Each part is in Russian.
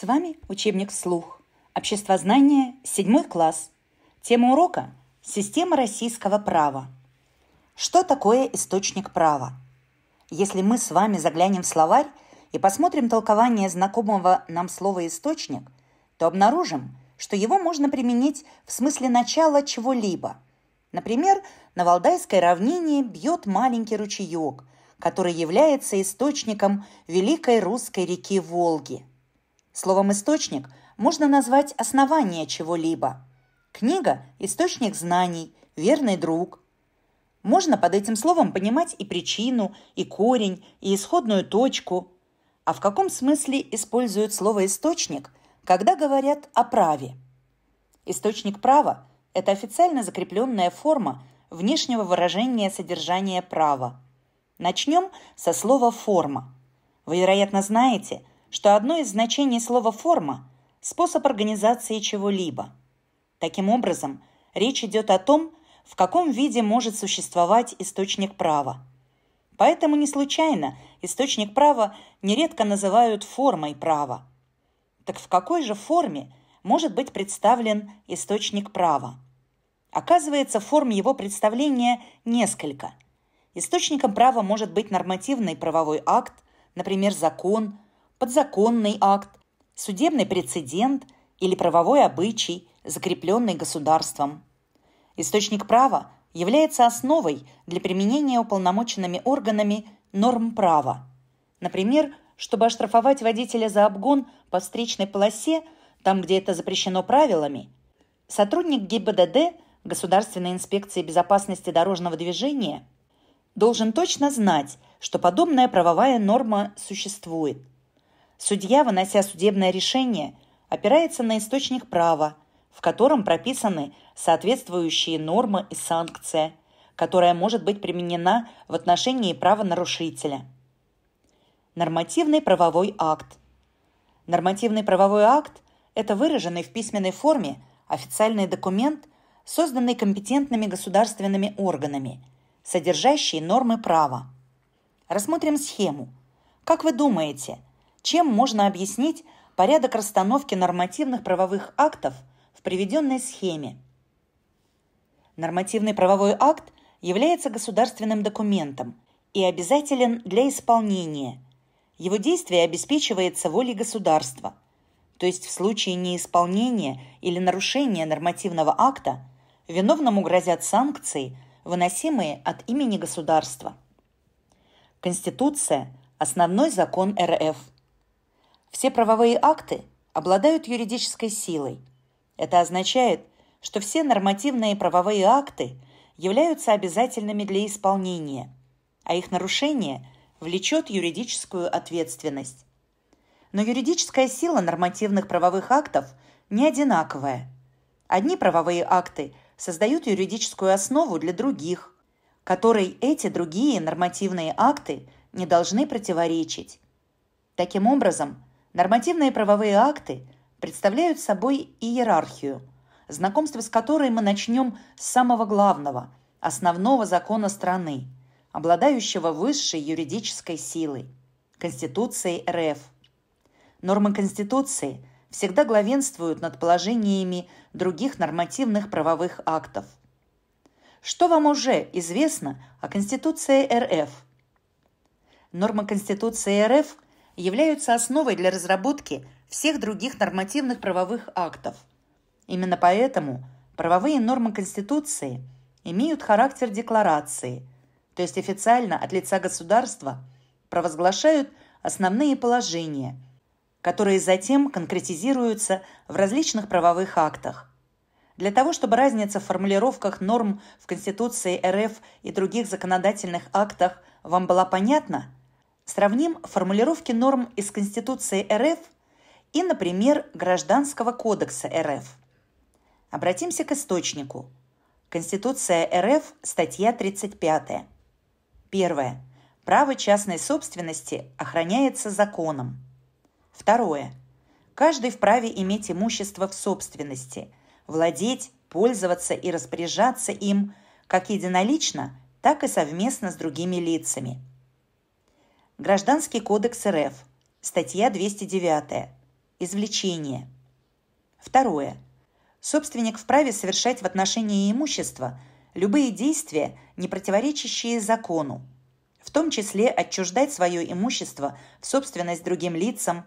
С вами учебник «Слух», Обществознание, седьмой класс. Тема урока – система российского права. Что такое источник права? Если мы с вами заглянем в словарь и посмотрим толкование знакомого нам слова «источник», то обнаружим, что его можно применить в смысле начала чего-либо. Например, на Валдайской равнине бьет маленький ручеек, который является источником великой русской реки Волги – Словом «источник» можно назвать основание чего-либо. Книга – источник знаний, верный друг. Можно под этим словом понимать и причину, и корень, и исходную точку. А в каком смысле используют слово «источник», когда говорят о праве? Источник права – это официально закрепленная форма внешнего выражения содержания права. Начнем со слова «форма». Вы, вероятно, знаете – что одно из значений слова «форма» – способ организации чего-либо. Таким образом, речь идет о том, в каком виде может существовать источник права. Поэтому не случайно источник права нередко называют формой права. Так в какой же форме может быть представлен источник права? Оказывается, форм его представления несколько. Источником права может быть нормативный правовой акт, например, закон – подзаконный акт, судебный прецедент или правовой обычай, закрепленный государством. Источник права является основой для применения уполномоченными органами норм права. Например, чтобы оштрафовать водителя за обгон по встречной полосе, там, где это запрещено правилами, сотрудник ГИБДД Государственной инспекции безопасности дорожного движения должен точно знать, что подобная правовая норма существует, Судья, вынося судебное решение, опирается на источник права, в котором прописаны соответствующие нормы и санкция, которая может быть применена в отношении правонарушителя. Нормативный правовой акт. Нормативный правовой акт – это выраженный в письменной форме официальный документ, созданный компетентными государственными органами, содержащий нормы права. Рассмотрим схему. Как вы думаете – чем можно объяснить порядок расстановки нормативных правовых актов в приведенной схеме? Нормативный правовой акт является государственным документом и обязателен для исполнения. Его действие обеспечивается волей государства, то есть в случае неисполнения или нарушения нормативного акта виновному грозят санкции, выносимые от имени государства. Конституция – основной закон РФ – все правовые акты обладают юридической силой. Это означает, что все нормативные правовые акты являются обязательными для исполнения, а их нарушение влечет юридическую ответственность. Но юридическая сила нормативных правовых актов не одинаковая. Одни правовые акты создают юридическую основу для других, которой эти другие нормативные акты не должны противоречить. Таким образом, Нормативные правовые акты представляют собой иерархию, знакомство с которой мы начнем с самого главного, основного закона страны, обладающего высшей юридической силой – Конституцией РФ. Нормы Конституции всегда главенствуют над положениями других нормативных правовых актов. Что вам уже известно о Конституции РФ? Норма Конституции РФ – являются основой для разработки всех других нормативных правовых актов. Именно поэтому правовые нормы Конституции имеют характер декларации, то есть официально от лица государства провозглашают основные положения, которые затем конкретизируются в различных правовых актах. Для того, чтобы разница в формулировках норм в Конституции РФ и других законодательных актах вам была понятна – Сравним формулировки норм из Конституции РФ и, например, Гражданского кодекса РФ. Обратимся к источнику. Конституция РФ, статья 35. Первое. Право частной собственности охраняется законом. Второе. Каждый вправе иметь имущество в собственности, владеть, пользоваться и распоряжаться им как единолично, так и совместно с другими лицами – Гражданский кодекс РФ. Статья 209. Извлечение. Второе. Собственник вправе совершать в отношении имущества любые действия, не противоречащие закону, в том числе отчуждать свое имущество в собственность другим лицам,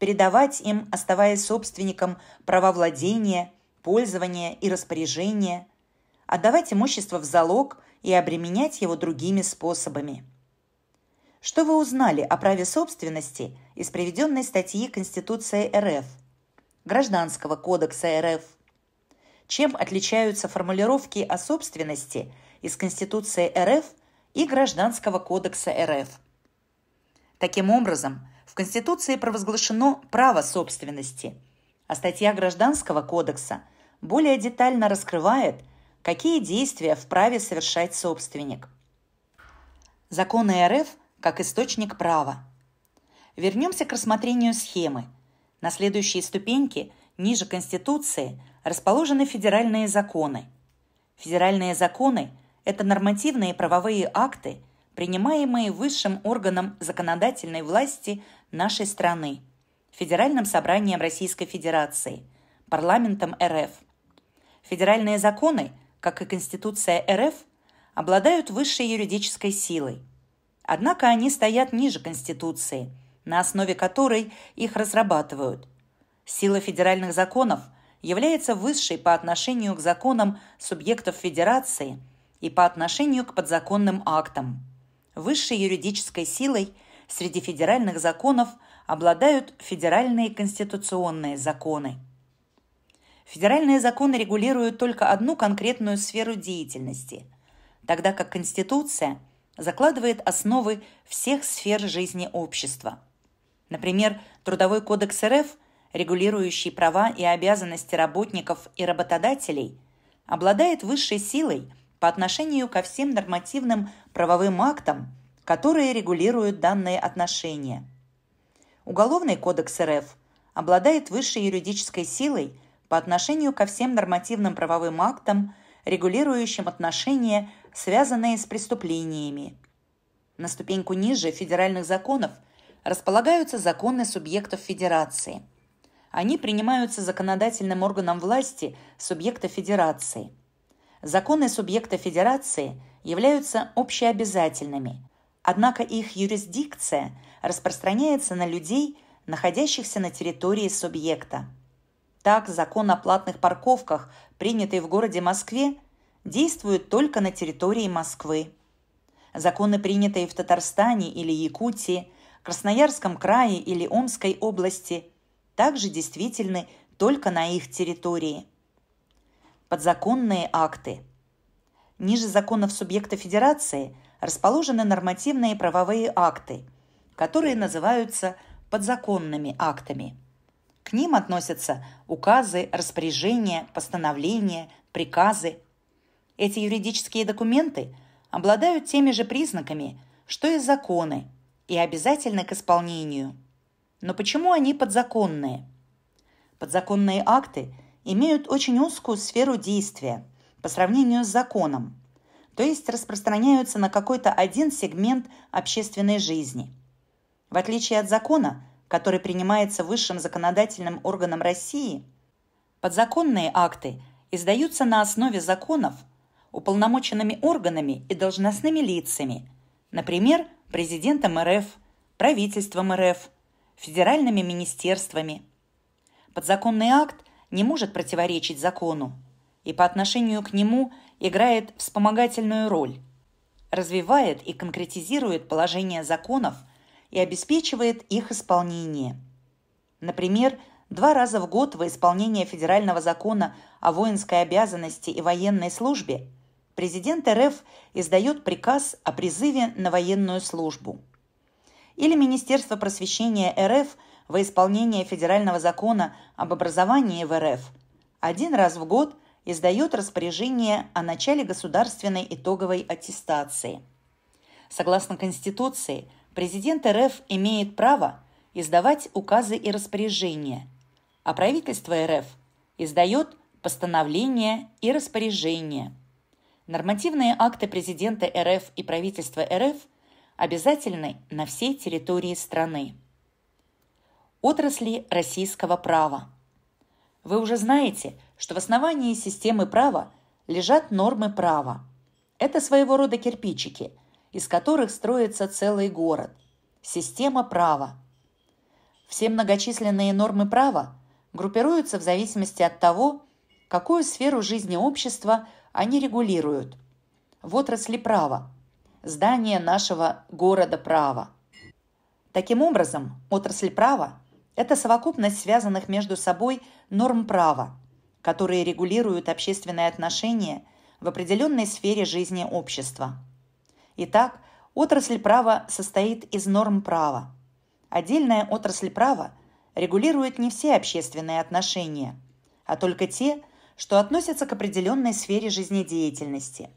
передавать им, оставаясь собственником, права владения, пользования и распоряжения, отдавать имущество в залог и обременять его другими способами. Что вы узнали о праве собственности из приведенной статьи Конституции РФ, Гражданского кодекса РФ? Чем отличаются формулировки о собственности из Конституции РФ и Гражданского кодекса РФ? Таким образом, в Конституции провозглашено право собственности, а статья Гражданского кодекса более детально раскрывает, какие действия вправе совершать собственник. Законы РФ – как источник права. Вернемся к рассмотрению схемы. На следующей ступеньке, ниже Конституции, расположены федеральные законы. Федеральные законы – это нормативные правовые акты, принимаемые высшим органом законодательной власти нашей страны – Федеральным собранием Российской Федерации, парламентом РФ. Федеральные законы, как и Конституция РФ, обладают высшей юридической силой – Однако они стоят ниже Конституции, на основе которой их разрабатывают. Сила федеральных законов является высшей по отношению к законам субъектов Федерации и по отношению к подзаконным актам. Высшей юридической силой среди федеральных законов обладают федеральные конституционные законы. Федеральные законы регулируют только одну конкретную сферу деятельности, тогда как Конституция – закладывает основы всех сфер жизни общества. Например, Трудовой кодекс РФ, регулирующий права и обязанности работников и работодателей, обладает высшей силой по отношению ко всем нормативным правовым актам, которые регулируют данные отношения. Уголовный кодекс РФ обладает высшей юридической силой по отношению ко всем нормативным правовым актам, регулирующим отношения связанные с преступлениями. На ступеньку ниже федеральных законов располагаются законы субъектов федерации. Они принимаются законодательным органом власти субъекта федерации. Законы субъекта федерации являются общеобязательными, однако их юрисдикция распространяется на людей, находящихся на территории субъекта. Так, закон о платных парковках, принятый в городе Москве – действуют только на территории Москвы. Законы, принятые в Татарстане или Якутии, Красноярском крае или Омской области, также действительны только на их территории. Подзаконные акты. Ниже законов субъекта федерации расположены нормативные правовые акты, которые называются подзаконными актами. К ним относятся указы, распоряжения, постановления, приказы, эти юридические документы обладают теми же признаками, что и законы, и обязательны к исполнению. Но почему они подзаконные? Подзаконные акты имеют очень узкую сферу действия по сравнению с законом, то есть распространяются на какой-то один сегмент общественной жизни. В отличие от закона, который принимается высшим законодательным органом России, подзаконные акты издаются на основе законов – уполномоченными органами и должностными лицами, например, президентом РФ, правительством РФ, федеральными министерствами. Подзаконный акт не может противоречить закону и по отношению к нему играет вспомогательную роль, развивает и конкретизирует положение законов и обеспечивает их исполнение. Например, два раза в год во исполнение федерального закона о воинской обязанности и военной службе – президент РФ издает приказ о призыве на военную службу. Или Министерство просвещения РФ во исполнение федерального закона об образовании в РФ один раз в год издает распоряжение о начале государственной итоговой аттестации. Согласно Конституции, президент РФ имеет право издавать указы и распоряжения, а правительство РФ издает постановления и распоряжения – Нормативные акты президента РФ и правительства РФ обязательны на всей территории страны. Отрасли российского права. Вы уже знаете, что в основании системы права лежат нормы права. Это своего рода кирпичики, из которых строится целый город. Система права. Все многочисленные нормы права группируются в зависимости от того, какую сферу жизни общества они регулируют. В отрасли права. Здание нашего города права. Таким образом, отрасль права – это совокупность связанных между собой норм права, которые регулируют общественные отношения в определенной сфере жизни общества. Итак, отрасль права состоит из норм права. Отдельная отрасль права регулирует не все общественные отношения, а только те, что относятся к определенной сфере жизнедеятельности.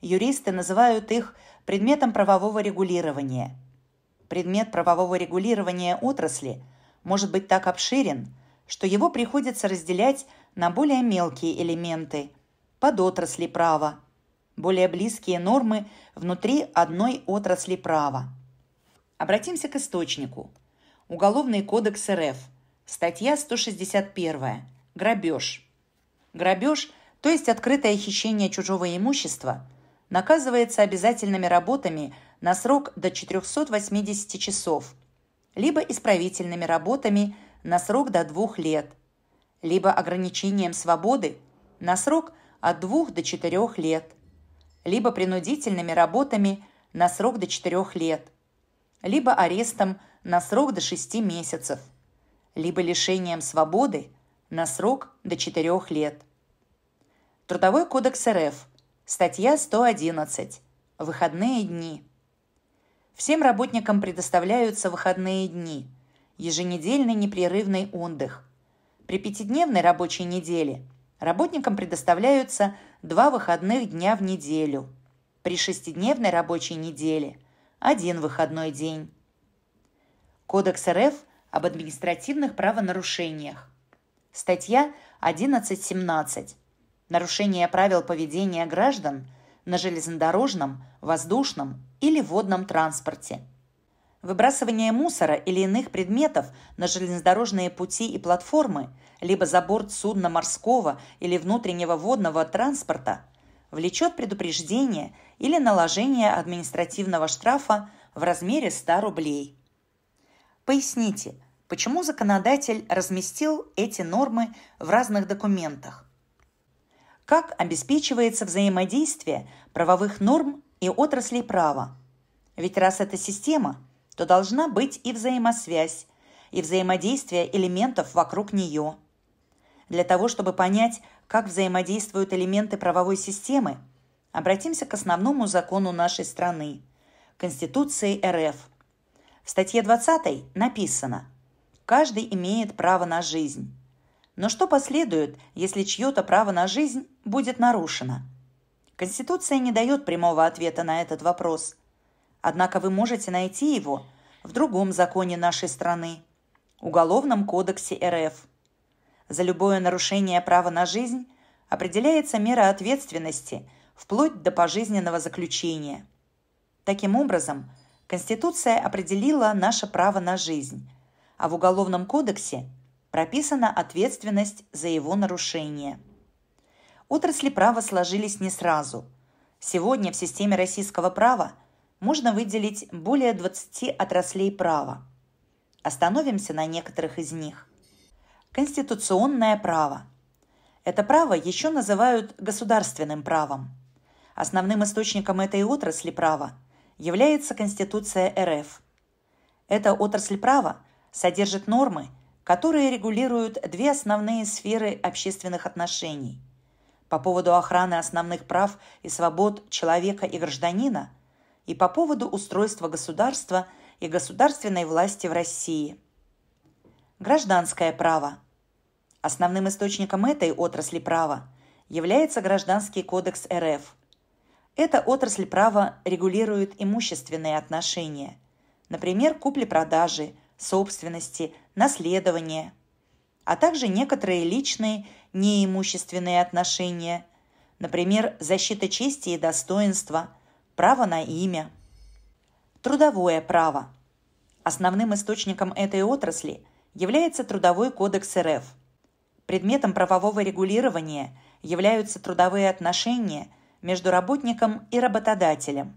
Юристы называют их предметом правового регулирования. Предмет правового регулирования отрасли может быть так обширен, что его приходится разделять на более мелкие элементы, подотрасли права, более близкие нормы внутри одной отрасли права. Обратимся к источнику. Уголовный кодекс РФ, статья 161, грабеж – Грабеж, то есть открытое хищение чужого имущества, наказывается обязательными работами на срок до 480 часов, либо исправительными работами на срок до двух лет, либо ограничением свободы на срок от двух до четырех лет, либо принудительными работами на срок до четырех лет, либо арестом на срок до шести месяцев, либо лишением свободы – на срок до 4 лет. Трудовой кодекс РФ, статья 111, выходные дни. Всем работникам предоставляются выходные дни, еженедельный непрерывный отдых. При пятидневной рабочей неделе работникам предоставляются два выходных дня в неделю. При шестидневной рабочей неделе – один выходной день. Кодекс РФ об административных правонарушениях. Статья 11.17. Нарушение правил поведения граждан на железнодорожном, воздушном или водном транспорте. Выбрасывание мусора или иных предметов на железнодорожные пути и платформы, либо за борт судна морского или внутреннего водного транспорта, влечет предупреждение или наложение административного штрафа в размере 100 рублей. Поясните – почему законодатель разместил эти нормы в разных документах, как обеспечивается взаимодействие правовых норм и отраслей права. Ведь раз это система, то должна быть и взаимосвязь, и взаимодействие элементов вокруг нее. Для того, чтобы понять, как взаимодействуют элементы правовой системы, обратимся к основному закону нашей страны – Конституции РФ. В статье 20 написано – Каждый имеет право на жизнь. Но что последует, если чье-то право на жизнь будет нарушено? Конституция не дает прямого ответа на этот вопрос. Однако вы можете найти его в другом законе нашей страны – Уголовном кодексе РФ. За любое нарушение права на жизнь определяется мера ответственности вплоть до пожизненного заключения. Таким образом, Конституция определила наше право на жизнь – а в Уголовном кодексе прописана ответственность за его нарушение. Отрасли права сложились не сразу. Сегодня в системе российского права можно выделить более 20 отраслей права. Остановимся на некоторых из них. Конституционное право. Это право еще называют государственным правом. Основным источником этой отрасли права является Конституция РФ. Эта отрасль права содержит нормы, которые регулируют две основные сферы общественных отношений. По поводу охраны основных прав и свобод человека и гражданина и по поводу устройства государства и государственной власти в России. Гражданское право. Основным источником этой отрасли права является Гражданский кодекс РФ. Эта отрасль права регулирует имущественные отношения, например, купли-продажи – собственности, наследования, а также некоторые личные неимущественные отношения, например, защита чести и достоинства, право на имя. Трудовое право. Основным источником этой отрасли является Трудовой кодекс РФ. Предметом правового регулирования являются трудовые отношения между работником и работодателем.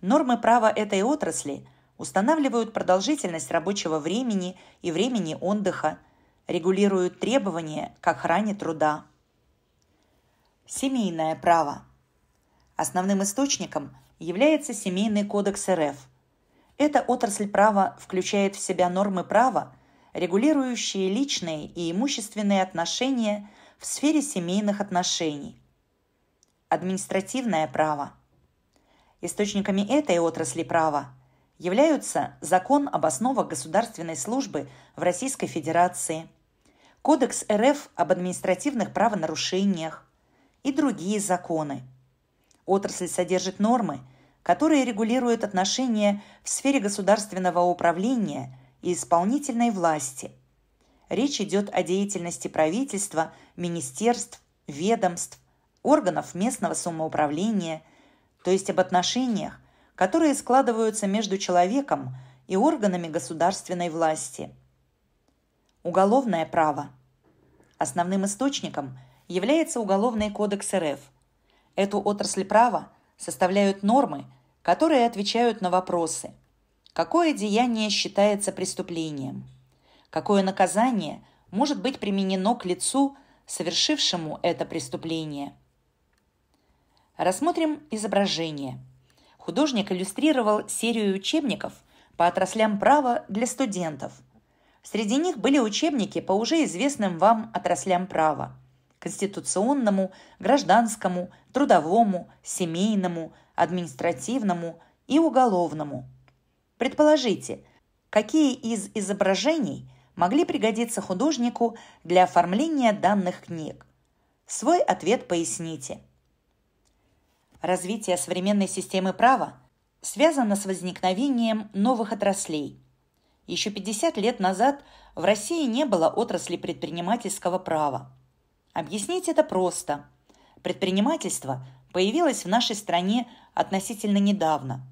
Нормы права этой отрасли – устанавливают продолжительность рабочего времени и времени отдыха, регулируют требования к охране труда. Семейное право. Основным источником является Семейный кодекс РФ. Эта отрасль права включает в себя нормы права, регулирующие личные и имущественные отношения в сфере семейных отношений. Административное право. Источниками этой отрасли права – являются Закон об основах государственной службы в Российской Федерации, Кодекс РФ об административных правонарушениях и другие законы. Отрасль содержит нормы, которые регулируют отношения в сфере государственного управления и исполнительной власти. Речь идет о деятельности правительства, министерств, ведомств, органов местного самоуправления, то есть об отношениях, которые складываются между человеком и органами государственной власти. Уголовное право. Основным источником является Уголовный кодекс РФ. Эту отрасль права составляют нормы, которые отвечают на вопросы «Какое деяние считается преступлением?» «Какое наказание может быть применено к лицу, совершившему это преступление?» Рассмотрим изображение – художник иллюстрировал серию учебников по отраслям права для студентов. Среди них были учебники по уже известным вам отраслям права – конституционному, гражданскому, трудовому, семейному, административному и уголовному. Предположите, какие из изображений могли пригодиться художнику для оформления данных книг? Свой ответ поясните – развитие современной системы права связано с возникновением новых отраслей. Еще 50 лет назад в России не было отрасли предпринимательского права. Объяснить это просто. Предпринимательство появилось в нашей стране относительно недавно.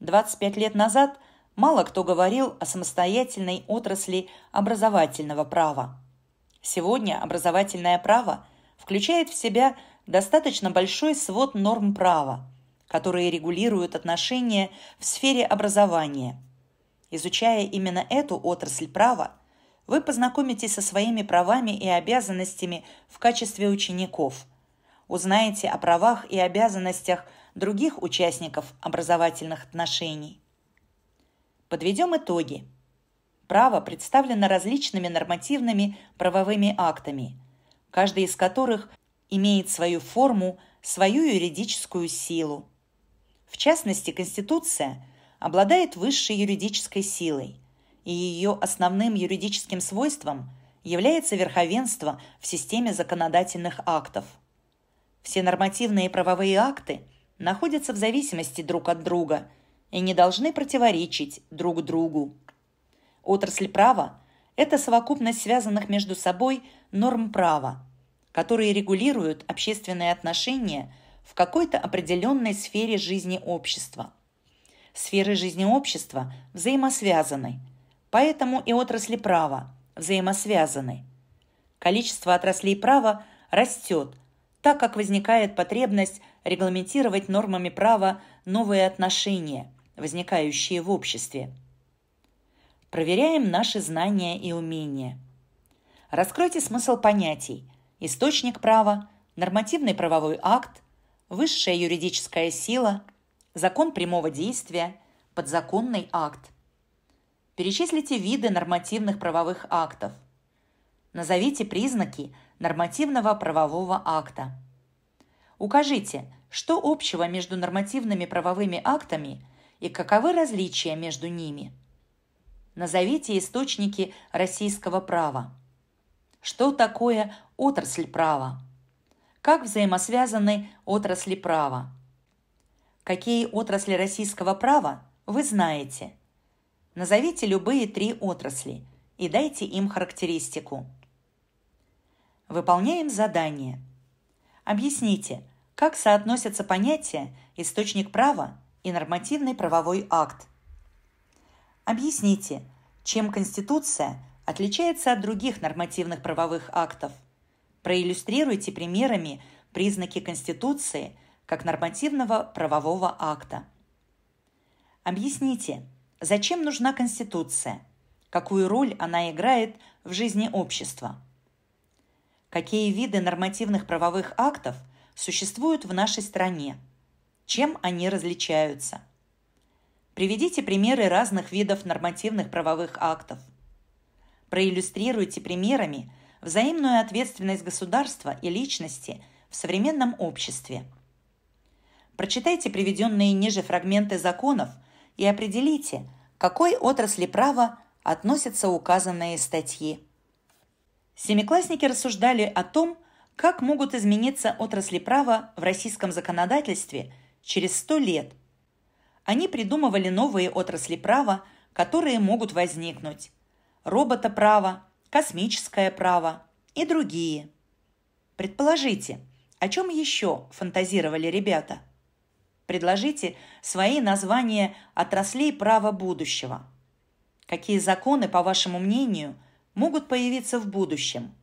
25 лет назад мало кто говорил о самостоятельной отрасли образовательного права. Сегодня образовательное право включает в себя – достаточно большой свод норм права, которые регулируют отношения в сфере образования. Изучая именно эту отрасль права, вы познакомитесь со своими правами и обязанностями в качестве учеников, узнаете о правах и обязанностях других участников образовательных отношений. Подведем итоги. Право представлено различными нормативными правовыми актами, каждый из которых имеет свою форму, свою юридическую силу. В частности, Конституция обладает высшей юридической силой, и ее основным юридическим свойством является верховенство в системе законодательных актов. Все нормативные правовые акты находятся в зависимости друг от друга и не должны противоречить друг другу. Отрасль права – это совокупность связанных между собой норм права – которые регулируют общественные отношения в какой-то определенной сфере жизни общества. Сферы жизни общества взаимосвязаны, поэтому и отрасли права взаимосвязаны. Количество отраслей права растет, так как возникает потребность регламентировать нормами права новые отношения, возникающие в обществе. Проверяем наши знания и умения. Раскройте смысл понятий – источник права, нормативный правовой акт, высшая юридическая сила, закон прямого действия, подзаконный акт. Перечислите виды нормативных правовых актов. Назовите признаки нормативного правового акта. Укажите, что общего между нормативными правовыми актами и каковы различия между ними. Назовите источники российского права. Что такое отрасль права. Как взаимосвязаны отрасли права? Какие отрасли российского права вы знаете? Назовите любые три отрасли и дайте им характеристику. Выполняем задание. Объясните, как соотносятся понятия «источник права» и «нормативный правовой акт». Объясните, чем Конституция отличается от других нормативных правовых актов – Проиллюстрируйте примерами признаки Конституции как нормативного правового акта. Объясните, зачем нужна Конституция, какую роль она играет в жизни общества. Какие виды нормативных правовых актов существуют в нашей стране? Чем они различаются? Приведите примеры разных видов нормативных правовых актов. Проиллюстрируйте примерами – взаимную ответственность государства и личности в современном обществе. Прочитайте приведенные ниже фрагменты законов и определите, какой отрасли права относятся указанные статьи. Семиклассники рассуждали о том, как могут измениться отрасли права в российском законодательстве через 100 лет. Они придумывали новые отрасли права, которые могут возникнуть. Роботоправо, космическое право и другие. Предположите, о чем еще фантазировали ребята? Предложите свои названия отраслей права будущего. Какие законы, по вашему мнению, могут появиться в будущем –